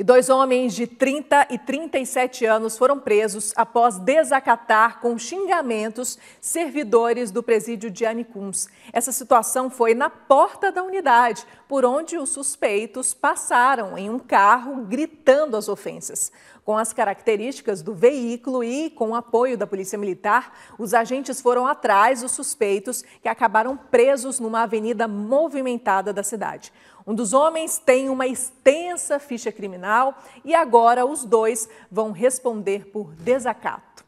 E dois homens de 30 e 37 anos foram presos após desacatar com xingamentos servidores do presídio de Anicuns. Essa situação foi na porta da unidade, por onde os suspeitos passaram em um carro gritando as ofensas. Com as características do veículo e com o apoio da Polícia Militar, os agentes foram atrás dos suspeitos que acabaram presos numa avenida movimentada da cidade. Um dos homens tem uma extensa ficha criminal e agora os dois vão responder por desacato.